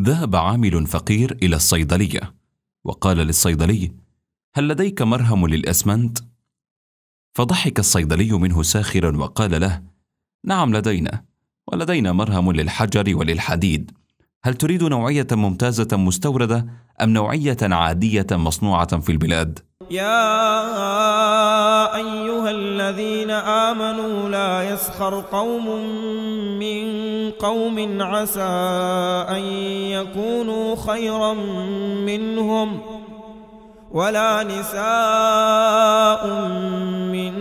ذهب عامل فقير إلى الصيدلية وقال للصيدلي هل لديك مرهم للأسمنت؟ فضحك الصيدلي منه ساخرا وقال له نعم لدينا ولدينا مرهم للحجر وللحديد هل تريد نوعية ممتازة مستوردة أم نوعية عادية مصنوعة في البلاد؟ يا أيها الذين آمنوا لا يسخر قوم من قوم عسى أن يكونوا خيرا منهم ولا نساء من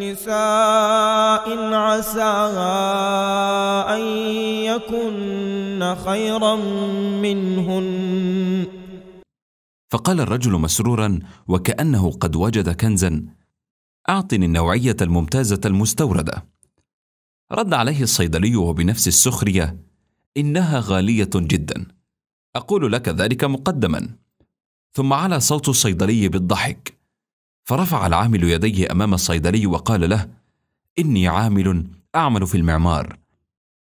نساء عسى أن يكن خيرا منهن فقال الرجل مسرورا وكأنه قد وجد كنزا أعطني النوعية الممتازة المستوردة رد عليه الصيدلي وبنفس السخرية إنها غالية جدا أقول لك ذلك مقدما ثم علا صوت الصيدلي بالضحك فرفع العامل يديه أمام الصيدلي وقال له إني عامل أعمل في المعمار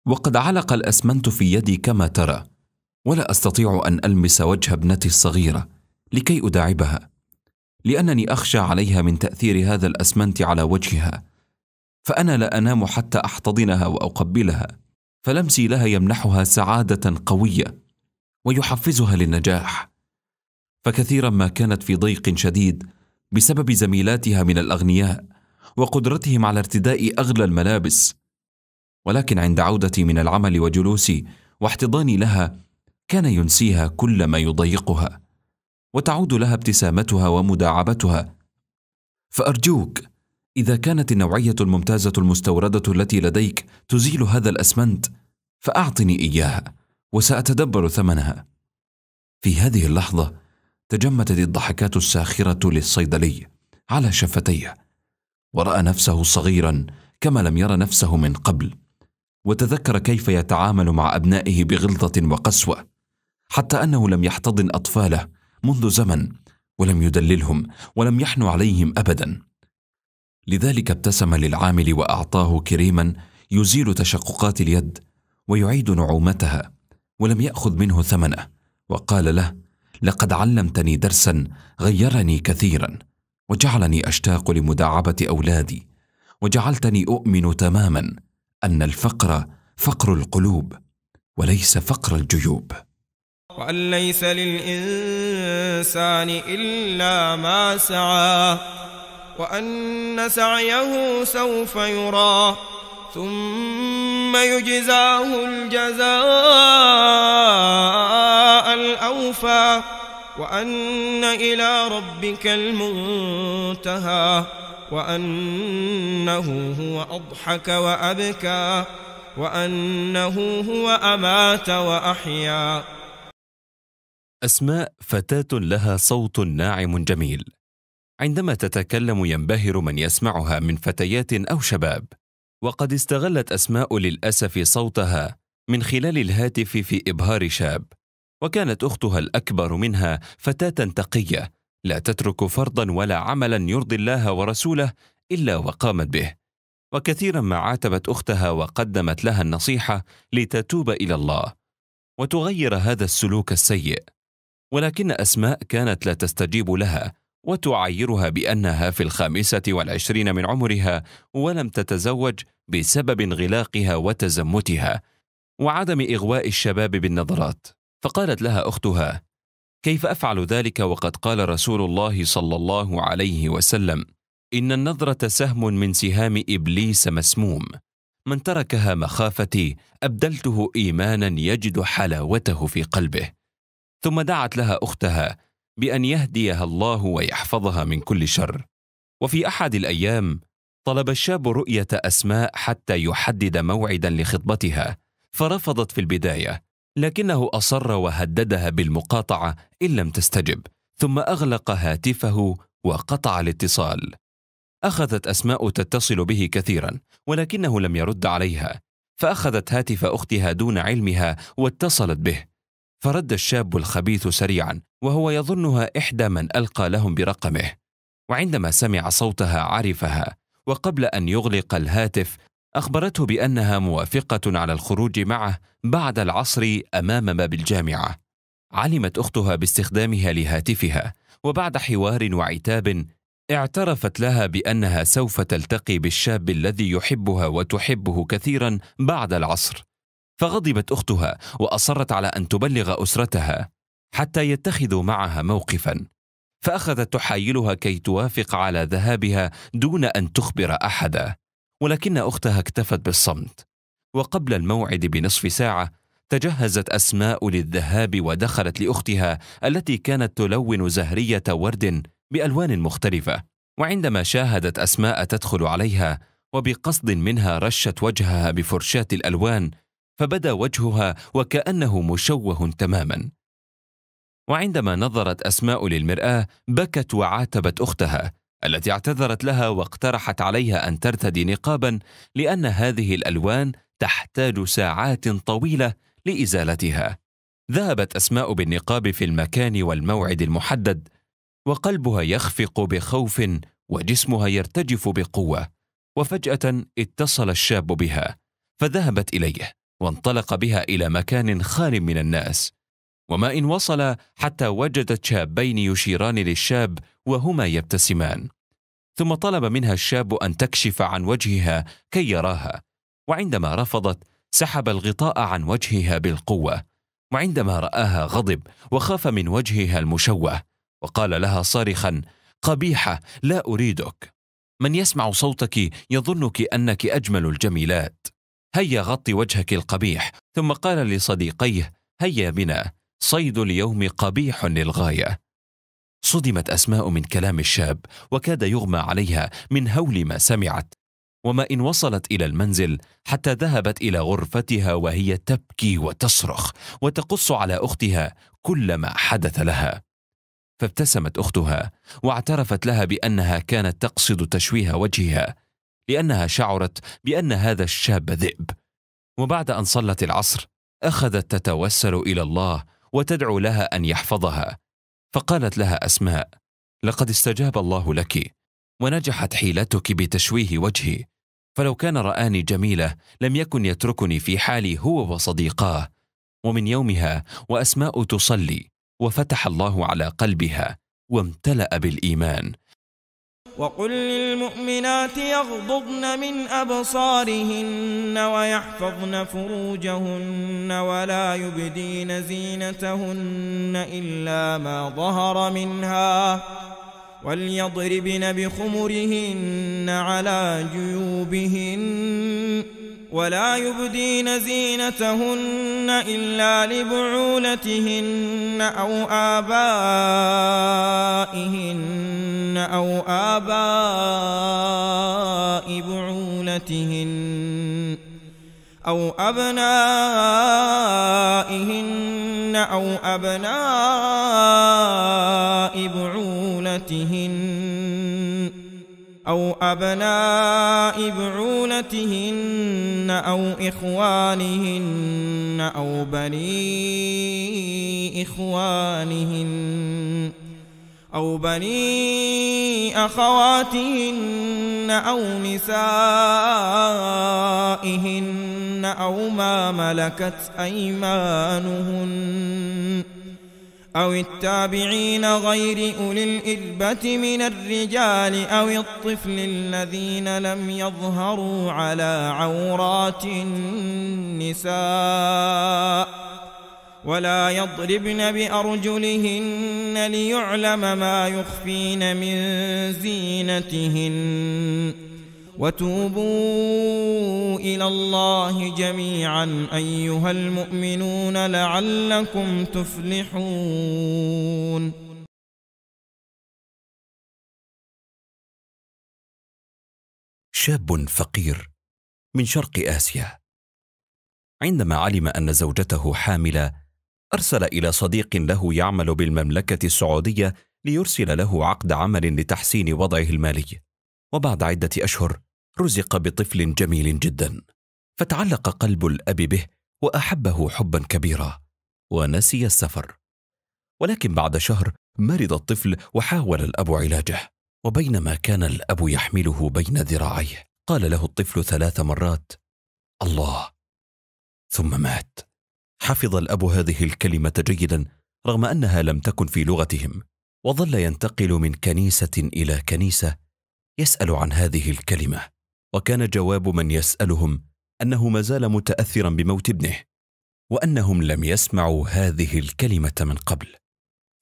وقد علق الأسمنت في يدي كما ترى ولا أستطيع أن ألمس وجه ابنتي الصغيرة لكي أداعبها لأنني أخشى عليها من تأثير هذا الأسمنت على وجهها فأنا لا أنام حتى أحتضنها وأقبلها فلمسي لها يمنحها سعادة قوية ويحفزها للنجاح فكثيرا ما كانت في ضيق شديد بسبب زميلاتها من الأغنياء وقدرتهم على ارتداء أغلى الملابس ولكن عند عودتي من العمل وجلوسي واحتضاني لها كان ينسيها كل ما يضيقها وتعود لها ابتسامتها ومداعبتها فارجوك اذا كانت النوعيه الممتازه المستورده التي لديك تزيل هذا الاسمنت فاعطني اياها وساتدبر ثمنها في هذه اللحظه تجمدت الضحكات الساخره للصيدلي على شفتيه وراى نفسه صغيرا كما لم ير نفسه من قبل وتذكر كيف يتعامل مع ابنائه بغلظه وقسوه حتى انه لم يحتضن اطفاله منذ زمن ولم يدللهم ولم يحن عليهم ابدا لذلك ابتسم للعامل واعطاه كريما يزيل تشققات اليد ويعيد نعومتها ولم ياخذ منه ثمنه وقال له لقد علمتني درسا غيرني كثيرا وجعلني اشتاق لمداعبه اولادي وجعلتني اؤمن تماما ان الفقر فقر القلوب وليس فقر الجيوب وأن ليس للإنسان إلا ما سعى وأن سعيه سوف يرى ثم يجزاه الجزاء الأوفى وأن إلى ربك المنتهى وأنه هو أضحك وأبكى وأنه هو أمات وأحيا أسماء فتاة لها صوت ناعم جميل. عندما تتكلم ينبهر من يسمعها من فتيات أو شباب. وقد استغلت أسماء للأسف صوتها من خلال الهاتف في إبهار شاب. وكانت أختها الأكبر منها فتاة تقية لا تترك فرضا ولا عملا يرضي الله ورسوله إلا وقامت به. وكثيرا ما عاتبت أختها وقدمت لها النصيحة لتتوب إلى الله. وتغير هذا السلوك السيء ولكن أسماء كانت لا تستجيب لها وتعيرها بأنها في الخامسة والعشرين من عمرها ولم تتزوج بسبب انغلاقها وتزمتها وعدم إغواء الشباب بالنظرات فقالت لها أختها كيف أفعل ذلك وقد قال رسول الله صلى الله عليه وسلم إن النظرة سهم من سهام إبليس مسموم من تركها مخافتي أبدلته إيمانا يجد حلاوته في قلبه ثم دعت لها اختها بان يهديها الله ويحفظها من كل شر وفي احد الايام طلب الشاب رؤيه اسماء حتى يحدد موعدا لخطبتها فرفضت في البدايه لكنه اصر وهددها بالمقاطعه ان لم تستجب ثم اغلق هاتفه وقطع الاتصال اخذت اسماء تتصل به كثيرا ولكنه لم يرد عليها فاخذت هاتف اختها دون علمها واتصلت به فرد الشاب الخبيث سريعا وهو يظنها إحدى من ألقى لهم برقمه وعندما سمع صوتها عرفها وقبل أن يغلق الهاتف أخبرته بأنها موافقة على الخروج معه بعد العصر أمام باب الجامعة علمت أختها باستخدامها لهاتفها وبعد حوار وعتاب اعترفت لها بأنها سوف تلتقي بالشاب الذي يحبها وتحبه كثيرا بعد العصر فغضبت اختها واصرت على ان تبلغ اسرتها حتى يتخذوا معها موقفا فاخذت تحايلها كي توافق على ذهابها دون ان تخبر احدا ولكن اختها اكتفت بالصمت وقبل الموعد بنصف ساعه تجهزت اسماء للذهاب ودخلت لاختها التي كانت تلون زهريه ورد بالوان مختلفه وعندما شاهدت اسماء تدخل عليها وبقصد منها رشت وجهها بفرشاة الالوان فبدا وجهها وكانه مشوه تماما وعندما نظرت اسماء للمراه بكت وعاتبت اختها التي اعتذرت لها واقترحت عليها ان ترتدي نقابا لان هذه الالوان تحتاج ساعات طويله لازالتها ذهبت اسماء بالنقاب في المكان والموعد المحدد وقلبها يخفق بخوف وجسمها يرتجف بقوه وفجاه اتصل الشاب بها فذهبت اليه وانطلق بها الى مكان خال من الناس وما ان وصل حتى وجدت شابين يشيران للشاب وهما يبتسمان ثم طلب منها الشاب ان تكشف عن وجهها كي يراها وعندما رفضت سحب الغطاء عن وجهها بالقوه وعندما راها غضب وخاف من وجهها المشوه وقال لها صارخا قبيحه لا اريدك من يسمع صوتك يظنك انك اجمل الجميلات هيا غطي وجهك القبيح ثم قال لصديقيه هيا بنا صيد اليوم قبيح للغايه صدمت اسماء من كلام الشاب وكاد يغمى عليها من هول ما سمعت وما ان وصلت الى المنزل حتى ذهبت الى غرفتها وهي تبكي وتصرخ وتقص على اختها كل ما حدث لها فابتسمت اختها واعترفت لها بانها كانت تقصد تشويه وجهها لأنها شعرت بأن هذا الشاب ذئب وبعد أن صلت العصر أخذت تتوسل إلى الله وتدعو لها أن يحفظها فقالت لها أسماء لقد استجاب الله لك ونجحت حيلتك بتشويه وجهي فلو كان رآني جميلة لم يكن يتركني في حالي هو وصديقاه ومن يومها وأسماء تصلي وفتح الله على قلبها وامتلأ بالإيمان وقل للمؤمنات يغضضن من أبصارهن ويحفظن فروجهن ولا يبدين زينتهن إلا ما ظهر منها وليضربن بخمرهن على جيوبهن ولا يبدين زينتهن إلا لبعولتهن أو آبائهن أو آباء بعولتهن أو أبنائهن أو أبناء بعولتهن أو أبناء بعولتهن أو إخوانهن أو بني إخوانهن أو بني أخواتهن أو نسائهن أو ما ملكت أيمانهن أو التابعين غير أولي الإربة من الرجال أو الطفل الذين لم يظهروا على عورات النساء ولا يضربن بأرجلهن ليعلم ما يخفين من زينتهن وتوبوا إلى الله جميعا أيها المؤمنون لعلكم تفلحون شاب فقير من شرق آسيا عندما علم أن زوجته حاملة ارسل الى صديق له يعمل بالمملكه السعوديه ليرسل له عقد عمل لتحسين وضعه المالي وبعد عده اشهر رزق بطفل جميل جدا فتعلق قلب الاب به واحبه حبا كبيرا ونسي السفر ولكن بعد شهر مرض الطفل وحاول الاب علاجه وبينما كان الاب يحمله بين ذراعيه قال له الطفل ثلاث مرات الله ثم مات حفظ الأب هذه الكلمة جيدا رغم أنها لم تكن في لغتهم وظل ينتقل من كنيسة إلى كنيسة يسأل عن هذه الكلمة وكان جواب من يسألهم أنه ما زال متأثرا بموت ابنه وأنهم لم يسمعوا هذه الكلمة من قبل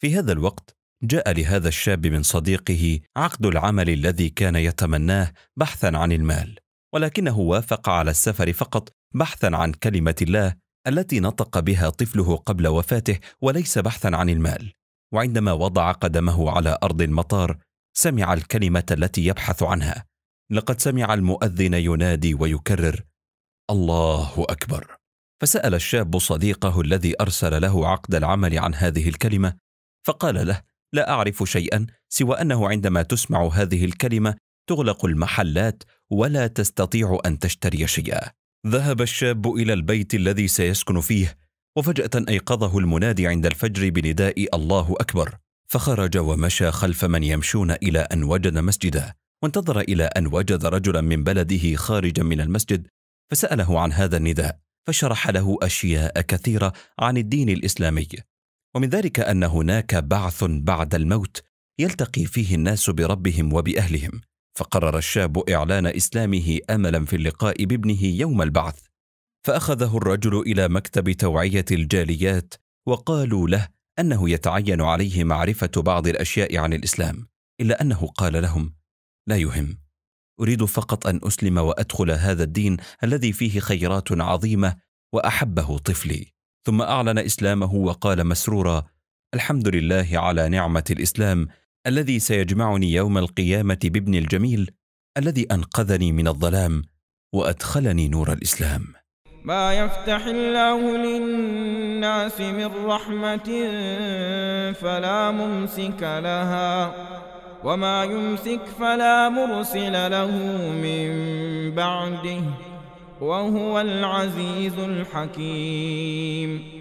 في هذا الوقت جاء لهذا الشاب من صديقه عقد العمل الذي كان يتمناه بحثا عن المال ولكنه وافق على السفر فقط بحثا عن كلمة الله التي نطق بها طفله قبل وفاته وليس بحثا عن المال وعندما وضع قدمه على ارض المطار سمع الكلمه التي يبحث عنها لقد سمع المؤذن ينادي ويكرر الله اكبر فسال الشاب صديقه الذي ارسل له عقد العمل عن هذه الكلمه فقال له لا اعرف شيئا سوى انه عندما تسمع هذه الكلمه تغلق المحلات ولا تستطيع ان تشتري شيئا ذهب الشاب إلى البيت الذي سيسكن فيه وفجأة أيقظه المنادي عند الفجر بنداء الله أكبر فخرج ومشى خلف من يمشون إلى أن وجد مسجدا وانتظر إلى أن وجد رجلا من بلده خارجا من المسجد فسأله عن هذا النداء فشرح له أشياء كثيرة عن الدين الإسلامي ومن ذلك أن هناك بعث بعد الموت يلتقي فيه الناس بربهم وبأهلهم فقرر الشاب إعلان إسلامه أملا في اللقاء بابنه يوم البعث فأخذه الرجل إلى مكتب توعية الجاليات وقالوا له أنه يتعين عليه معرفة بعض الأشياء عن الإسلام إلا أنه قال لهم لا يهم أريد فقط أن أسلم وأدخل هذا الدين الذي فيه خيرات عظيمة وأحبه طفلي ثم أعلن إسلامه وقال مسرورا الحمد لله على نعمة الإسلام الذي سيجمعني يوم القيامه بابن الجميل الذي انقذني من الظلام وادخلني نور الاسلام ما يفتح الله للناس من رحمه فلا ممسك لها وما يمسك فلا مرسل له من بعده وهو العزيز الحكيم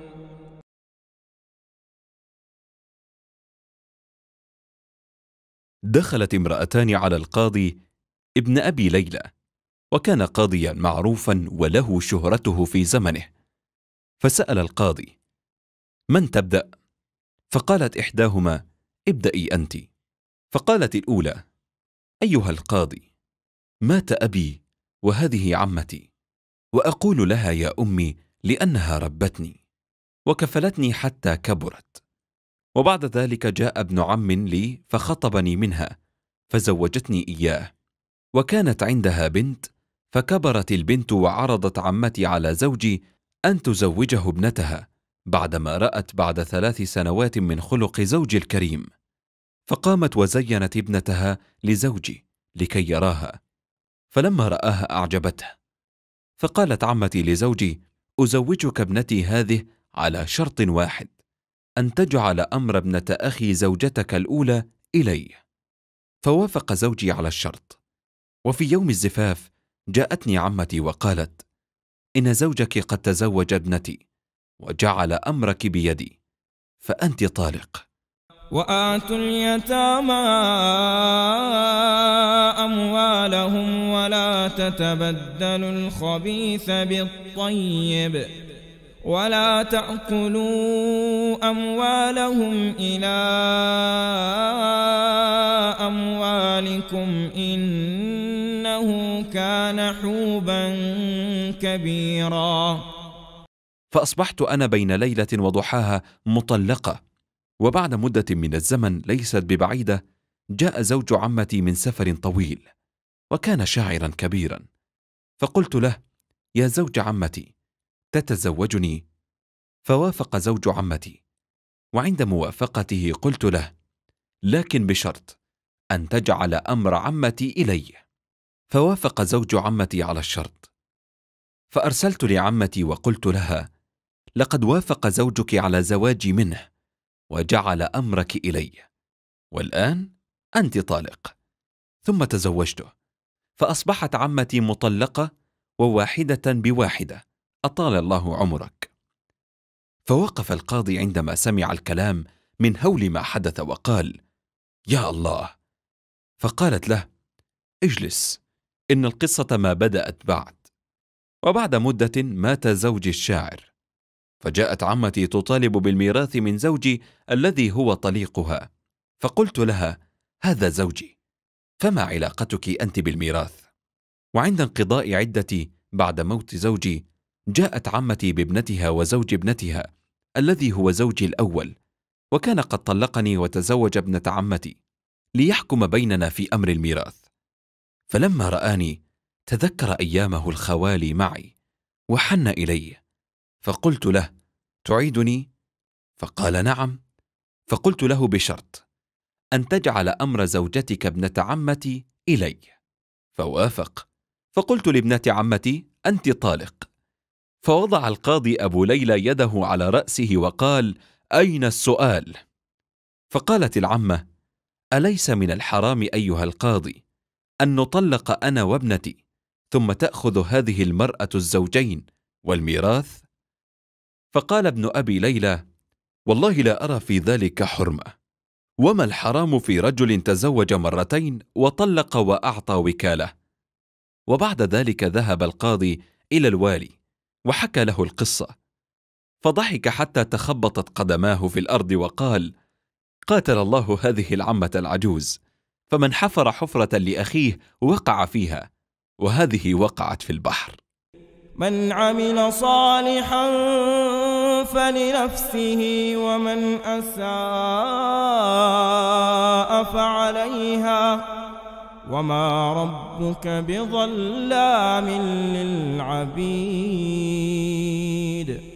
دخلت امرأتان على القاضي ابن أبي ليلى وكان قاضيا معروفا وله شهرته في زمنه فسأل القاضي من تبدأ؟ فقالت إحداهما ابدأي أنت فقالت الأولى أيها القاضي مات أبي وهذه عمتي وأقول لها يا أمي لأنها ربتني وكفلتني حتى كبرت وبعد ذلك جاء ابن عم لي فخطبني منها فزوجتني اياه وكانت عندها بنت فكبرت البنت وعرضت عمتي على زوجي ان تزوجه ابنتها بعدما رات بعد ثلاث سنوات من خلق زوجي الكريم فقامت وزينت ابنتها لزوجي لكي يراها فلما راها اعجبته فقالت عمتي لزوجي ازوجك ابنتي هذه على شرط واحد أن تجعل أمر ابنة أخي زوجتك الأولى إلي فوافق زوجي على الشرط وفي يوم الزفاف جاءتني عمتي وقالت إن زوجك قد تزوج ابنتي وجعل أمرك بيدي فأنت طالق وآتوا اليتامى أموالهم ولا تتبدلوا الخبيث بالطيب ولا تأكلوا أموالهم إلى أموالكم إنه كان حوبا كبيرا فأصبحت أنا بين ليلة وضحاها مطلقة وبعد مدة من الزمن ليست ببعيدة جاء زوج عمتي من سفر طويل وكان شاعرا كبيرا فقلت له يا زوج عمتي تتزوجني فوافق زوج عمتي وعند موافقته قلت له لكن بشرط ان تجعل امر عمتي الي فوافق زوج عمتي على الشرط فارسلت لعمتي وقلت لها لقد وافق زوجك على زواجي منه وجعل امرك الي والان انت طالق ثم تزوجته فاصبحت عمتي مطلقه وواحده بواحده أطال الله عمرك فوقف القاضي عندما سمع الكلام من هول ما حدث وقال يا الله فقالت له اجلس إن القصة ما بدأت بعد وبعد مدة مات زوجي الشاعر فجاءت عمتي تطالب بالميراث من زوجي الذي هو طليقها فقلت لها هذا زوجي فما علاقتك أنت بالميراث وعند انقضاء عدتي بعد موت زوجي جاءت عمتي بابنتها وزوج ابنتها الذي هو زوجي الاول وكان قد طلقني وتزوج ابنه عمتي ليحكم بيننا في امر الميراث فلما راني تذكر ايامه الخوالي معي وحن الي فقلت له تعيدني فقال نعم فقلت له بشرط ان تجعل امر زوجتك ابنه عمتي الي فوافق فقلت لابنه عمتي انت طالق فوضع القاضي أبو ليلى يده على رأسه وقال: أين السؤال؟ فقالت العمة: أليس من الحرام أيها القاضي أن نطلق أنا وابنتي ثم تأخذ هذه المرأة الزوجين والميراث؟ فقال ابن أبي ليلى: والله لا أرى في ذلك حرمة. وما الحرام في رجل تزوج مرتين وطلق وأعطى وكالة؟ وبعد ذلك ذهب القاضي إلى الوالي وحكى له القصه فضحك حتى تخبطت قدماه في الارض وقال قاتل الله هذه العمه العجوز فمن حفر حفره لاخيه وقع فيها وهذه وقعت في البحر من عمل صالحا فلنفسه ومن اساء فعليها وما ربك بظلام للعبيد